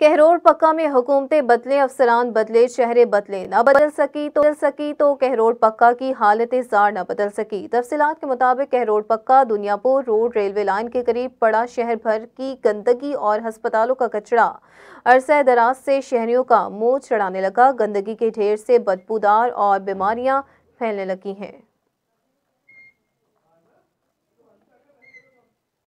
कहरोड़ पक्का में हुकूमतें बदले अफसरान बदले चेहरे बदले न बदल सकी तो बदल सकी तो कहरोड़ पक्का की हालत जार न बदल सकी तफसीत के मुताबिक कहरोड़ पक्का दुनियापुर रोड रेलवे लाइन के करीब पड़ा शहर भर की गंदगी और हस्पतालों का कचरा अरसा दराज से शहरियों का मुंह चढ़ाने लगा गंदगी के ढेर से बदबूदार और बीमारियाँ फैलने लगी हैं